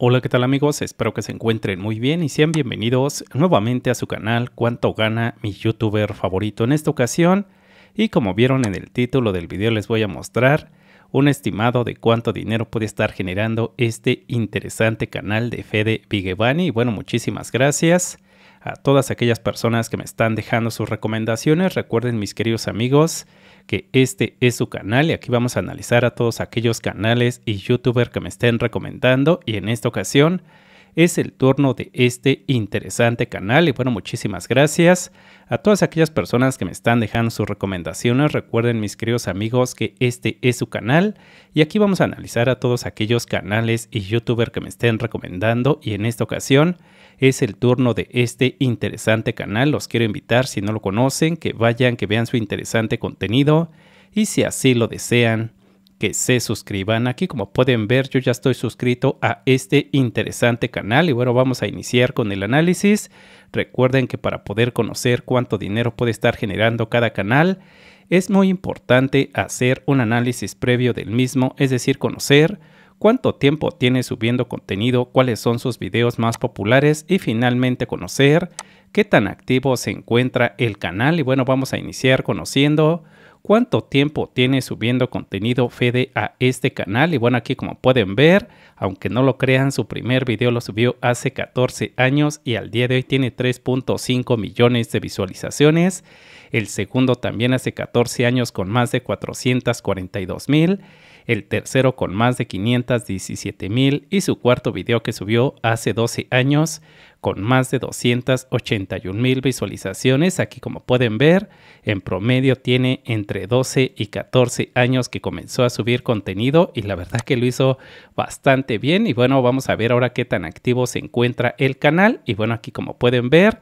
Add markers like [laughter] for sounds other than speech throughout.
Hola, ¿qué tal amigos? Espero que se encuentren muy bien y sean bienvenidos nuevamente a su canal Cuánto gana mi youtuber favorito en esta ocasión. Y como vieron en el título del video les voy a mostrar un estimado de cuánto dinero puede estar generando este interesante canal de Fede Vigevani. Y bueno, muchísimas gracias a todas aquellas personas que me están dejando sus recomendaciones. Recuerden, mis queridos amigos, que este es su canal y aquí vamos a analizar a todos aquellos canales y youtubers que me estén recomendando. Y en esta ocasión es el turno de este interesante canal. Y bueno, muchísimas gracias a todas aquellas personas que me están dejando sus recomendaciones. Recuerden, mis queridos amigos, que este es su canal y aquí vamos a analizar a todos aquellos canales y youtubers que me estén recomendando. Y en esta ocasión es el turno de este interesante canal. Los quiero invitar, si no lo conocen, que vayan, que vean su interesante contenido y si así lo desean que se suscriban aquí. Como pueden ver, yo ya estoy suscrito a este interesante canal y bueno, vamos a iniciar con el análisis. Recuerden que para poder conocer cuánto dinero puede estar generando cada canal, es muy importante hacer un análisis previo del mismo, es decir, conocer cuánto tiempo tiene subiendo contenido, cuáles son sus videos más populares y finalmente conocer qué tan activo se encuentra el canal. Y bueno, vamos a iniciar conociendo cuánto tiempo tiene subiendo contenido Fede a este canal. Y bueno, aquí como pueden ver, aunque no lo crean, su primer video lo subió hace 14 años y al día de hoy tiene 3.5 millones de visualizaciones. El segundo también hace 14 años con más de 442 mil el tercero con más de 517 mil y su cuarto video que subió hace 12 años con más de 281 mil visualizaciones. Aquí como pueden ver, en promedio tiene entre 12 y 14 años que comenzó a subir contenido y la verdad que lo hizo bastante bien. Y bueno, vamos a ver ahora qué tan activo se encuentra el canal. Y bueno, aquí como pueden ver,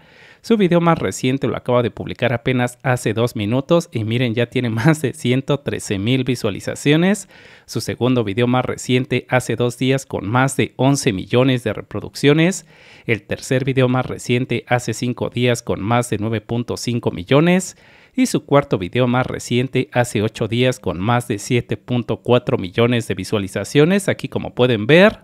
su video más reciente lo acaba de publicar apenas hace dos minutos y miren, ya tiene más de 113 mil visualizaciones. Su segundo video más reciente hace dos días con más de 11 millones de reproducciones. El tercer video más reciente hace cinco días con más de 9.5 millones y su cuarto video más reciente hace ocho días con más de 7.4 millones de visualizaciones. Aquí como pueden ver,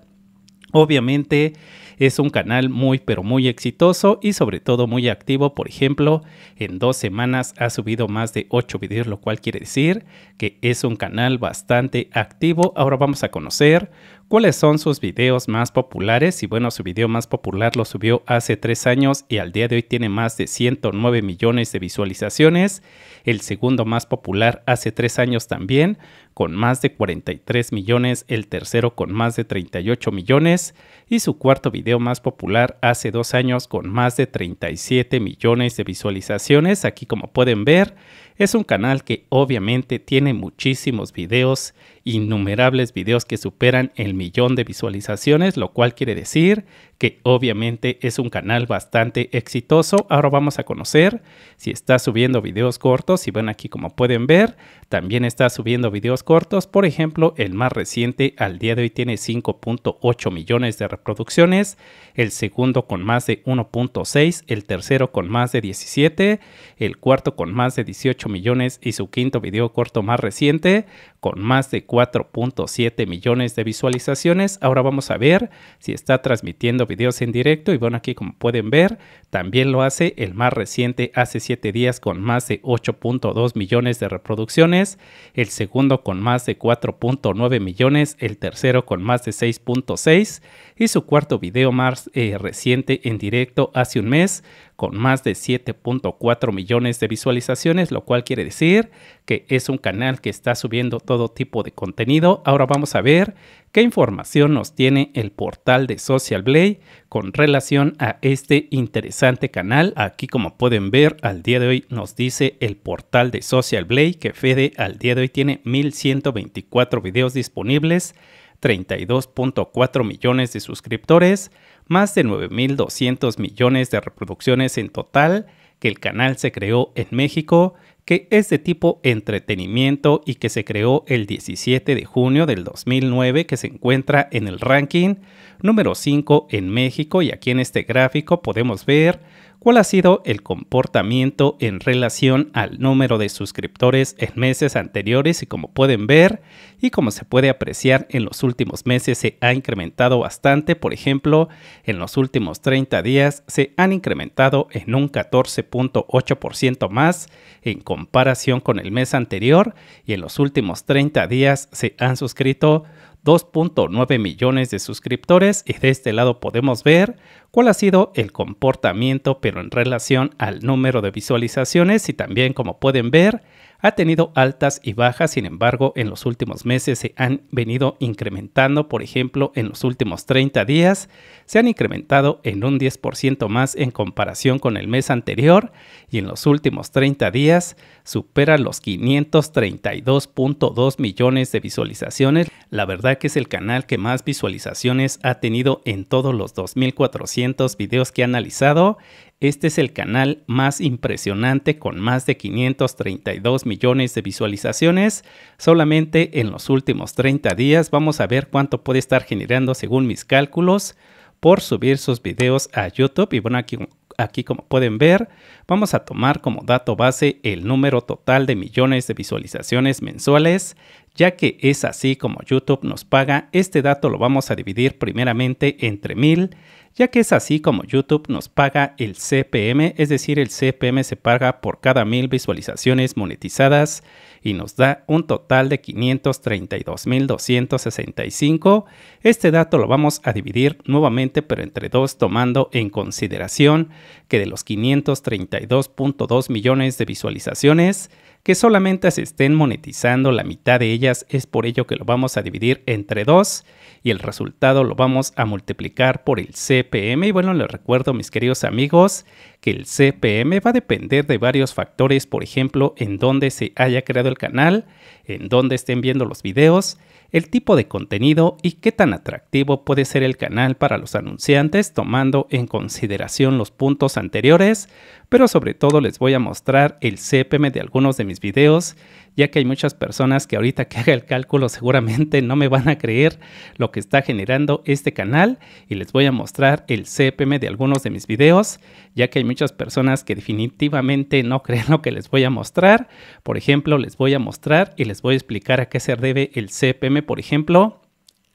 Obviamente es un canal muy pero muy exitoso y sobre todo muy activo. Por ejemplo, en dos semanas ha subido más de 8 videos, lo cual quiere decir que es un canal bastante activo. Ahora vamos a conocer cuáles son sus videos más populares. Y bueno, su video más popular lo subió hace tres años y al día de hoy tiene más de 109 millones de visualizaciones. El segundo más popular hace tres años también, con más de 43 millones. El tercero con más de 38 millones. Y su cuarto video más popular hace dos años con más de 37 millones de visualizaciones. Aquí como pueden ver, es un canal que obviamente tiene muchísimos videos, innumerables videos que superan el millón de visualizaciones, lo cual quiere decir que obviamente es un canal bastante exitoso. Ahora vamos a conocer si está subiendo videos cortos. Si ven aquí como pueden ver, también está subiendo videos cortos. Por ejemplo, el más reciente al día de hoy tiene 5.8 millones de reproducciones, el segundo con más de 1.6, el tercero con más de 17, el cuarto con más de 18 millones y su quinto video corto más reciente con más de 4.7 millones de visualizaciones. Ahora vamos a ver si está transmitiendo videos en directo y bueno, aquí como pueden ver, también lo hace el más reciente hace 7 días con más de 8.2 millones de reproducciones, el segundo con más de 4.9 millones, el tercero con más de 6.6 y su cuarto video más eh, reciente en directo hace un mes con más de 7.4 millones de visualizaciones, lo cual quiere decir que es un canal que está subiendo todo tipo de contenido. Ahora vamos a ver qué información nos tiene el portal de Social Blade con relación a este interesante canal. Aquí como pueden ver al día de hoy nos dice el portal de Social Blade que Fede al día de hoy tiene 1124 videos disponibles 32.4 millones de suscriptores, más de 9.200 millones de reproducciones en total, que el canal se creó en México que es de tipo entretenimiento y que se creó el 17 de junio del 2009 que se encuentra en el ranking número 5 en México y aquí en este gráfico podemos ver cuál ha sido el comportamiento en relación al número de suscriptores en meses anteriores y como pueden ver y como se puede apreciar en los últimos meses se ha incrementado bastante, por ejemplo, en los últimos 30 días se han incrementado en un 14.8% más en comparación con el mes anterior y en los últimos 30 días se han suscrito 2.9 millones de suscriptores y de este lado podemos ver cuál ha sido el comportamiento pero en relación al número de visualizaciones y también como pueden ver ha tenido altas y bajas, sin embargo, en los últimos meses se han venido incrementando, por ejemplo, en los últimos 30 días se han incrementado en un 10% más en comparación con el mes anterior y en los últimos 30 días supera los 532.2 millones de visualizaciones. La verdad que es el canal que más visualizaciones ha tenido en todos los 2400 videos que ha analizado este es el canal más impresionante con más de 532 millones de visualizaciones. Solamente en los últimos 30 días vamos a ver cuánto puede estar generando según mis cálculos por subir sus videos a YouTube. Y bueno, aquí, aquí como pueden ver, vamos a tomar como dato base el número total de millones de visualizaciones mensuales, ya que es así como YouTube nos paga. Este dato lo vamos a dividir primeramente entre mil ya que es así como YouTube nos paga el CPM, es decir, el CPM se paga por cada mil visualizaciones monetizadas y nos da un total de 532.265. Este dato lo vamos a dividir nuevamente pero entre dos tomando en consideración que de los 532.2 millones de visualizaciones, que solamente se estén monetizando la mitad de ellas, es por ello que lo vamos a dividir entre dos y el resultado lo vamos a multiplicar por el CPM. Y bueno, les recuerdo mis queridos amigos que el CPM va a depender de varios factores, por ejemplo, en dónde se haya creado el canal, en dónde estén viendo los videos, el tipo de contenido y qué tan atractivo puede ser el canal para los anunciantes, tomando en consideración los puntos anteriores pero sobre todo les voy a mostrar el CPM de algunos de mis videos, ya que hay muchas personas que ahorita que haga el cálculo seguramente no me van a creer lo que está generando este canal y les voy a mostrar el CPM de algunos de mis videos, ya que hay muchas personas que definitivamente no [laughs] creen lo que les voy a mostrar. Por ejemplo, les voy a mostrar y les voy a explicar a qué se debe el CPM, por ejemplo,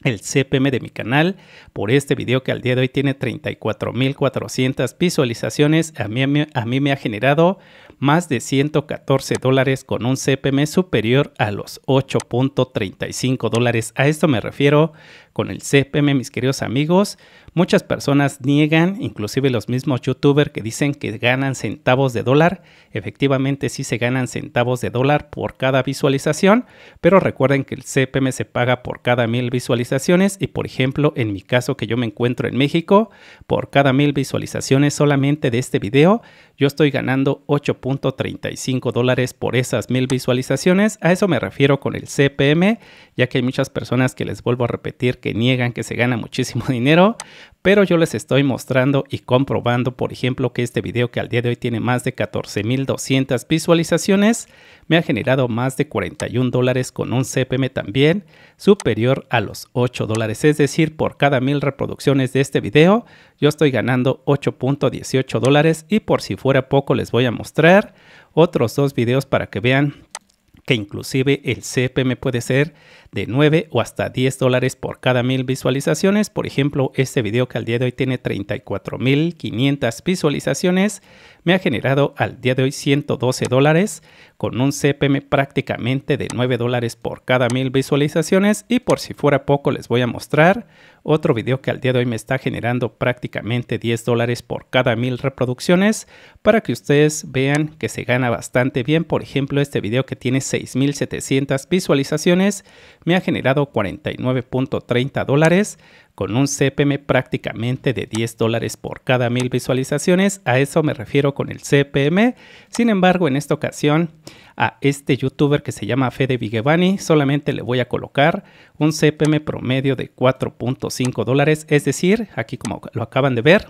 el CPM de mi canal por este video que al día de hoy tiene 34.400 visualizaciones. A mí, a mí me ha generado más de 114 dólares con un CPM superior a los 8.35 dólares. A esto me refiero con el CPM, mis queridos amigos. Muchas personas niegan, inclusive los mismos youtubers que dicen que ganan centavos de dólar. Efectivamente sí se ganan centavos de dólar por cada visualización, pero recuerden que el CPM se paga por cada mil visualizaciones y por ejemplo en mi caso que yo me encuentro en México, por cada mil visualizaciones solamente de este video, yo estoy ganando 8.35 dólares por esas mil visualizaciones. A eso me refiero con el CPM, ya que hay muchas personas que les vuelvo a repetir que que niegan que se gana muchísimo [laughs] dinero, pero yo les estoy mostrando y comprobando, por ejemplo, que este video que al día de hoy tiene más de 14.200 visualizaciones, me ha generado más de 41 dólares con un CPM también superior a los 8 dólares. Es decir, por cada mil reproducciones de este video, yo estoy ganando 8.18 dólares y por si fuera poco les voy a mostrar otros dos videos para que vean que inclusive el CPM puede ser de 9 o hasta 10 dólares por cada mil visualizaciones. Por ejemplo, este video que al día de hoy tiene 34.500 visualizaciones me ha generado al día de hoy 112 dólares con un CPM prácticamente de 9 dólares por cada mil visualizaciones. Y por si fuera poco les voy a mostrar otro video que al día de hoy me está generando prácticamente 10 dólares por cada mil reproducciones para que ustedes vean que se gana bastante bien. Por ejemplo, este video que tiene 6.700 visualizaciones me ha generado 49.30 dólares con un CPM prácticamente de 10 dólares por cada mil visualizaciones. A eso me refiero con el CPM. Sin embargo, en esta ocasión, a este youtuber que se llama Fede Vigevani, solamente le voy a colocar un CPM promedio de 4.5 dólares. Es decir, aquí como lo acaban de ver,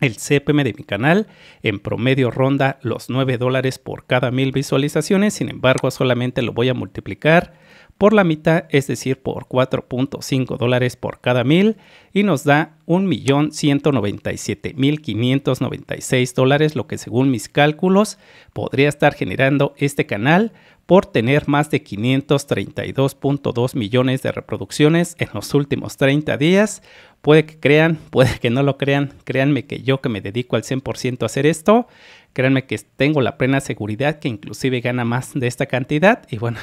el CPM de mi canal en promedio ronda los 9 dólares por cada mil visualizaciones. Sin embargo, solamente lo voy a multiplicar por la mitad, es decir, por 4.5 dólares por cada mil, y nos da 1.197.596 dólares, lo que según mis cálculos podría estar generando este canal por tener más de 532.2 millones de reproducciones en los últimos 30 días. Puede que crean, [laughs] puede que no lo crean. Créanme que yo que me dedico al 100% a hacer esto, créanme que tengo la plena seguridad que inclusive gana más de esta cantidad. Y bueno,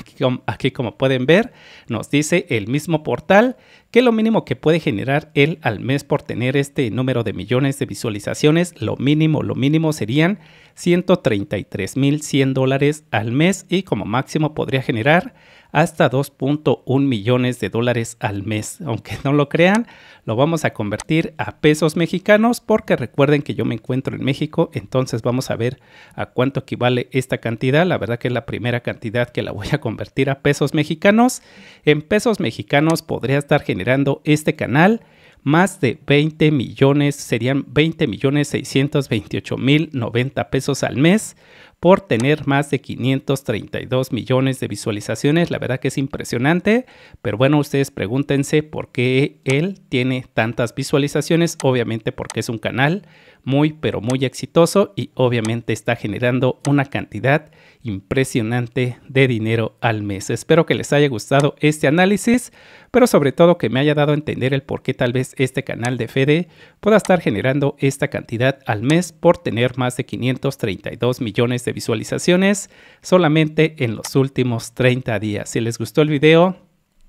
aquí, como pueden ver, nos dice el mismo portal que lo mínimo que puede generar él al mes por tener este número de millones de visualizaciones, lo mínimo, lo mínimo serían 133.100 dólares al mes y como máximo podría generar hasta 2.1 millones de dólares al mes. Aunque no lo crean, lo vamos a convertir a pesos mexicanos porque recuerden que yo me encuentro en México, entonces vamos a ver a cuánto equivale esta cantidad. La verdad que es la primera cantidad que la voy a convertir a pesos mexicanos. En pesos mexicanos podría estar generando este canal más de 20 millones, serían 20 millones 628 mil 90 pesos al mes por tener más de 532 millones de visualizaciones. La verdad que es impresionante, pero bueno, ustedes pregúntense por qué él tiene tantas visualizaciones. Obviamente porque es un canal muy, pero muy exitoso y obviamente está generando una cantidad impresionante de dinero al mes. Espero que les haya gustado este análisis, pero sobre todo que me haya dado a entender el por qué tal vez este canal de Fede pueda estar generando esta cantidad al mes por tener más de 532 millones de visualizaciones solamente en los últimos 30 días. Si les gustó el video,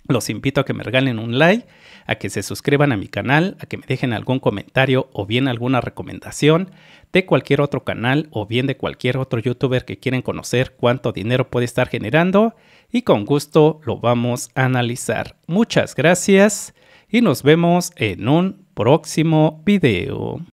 los invito a que me regalen un like, a que se suscriban a mi canal, a que me dejen algún comentario o bien alguna recomendación de cualquier otro canal o bien de cualquier otro youtuber que quieren conocer cuánto dinero puede estar generando y con gusto lo vamos a analizar. Muchas gracias y nos vemos en un próximo video.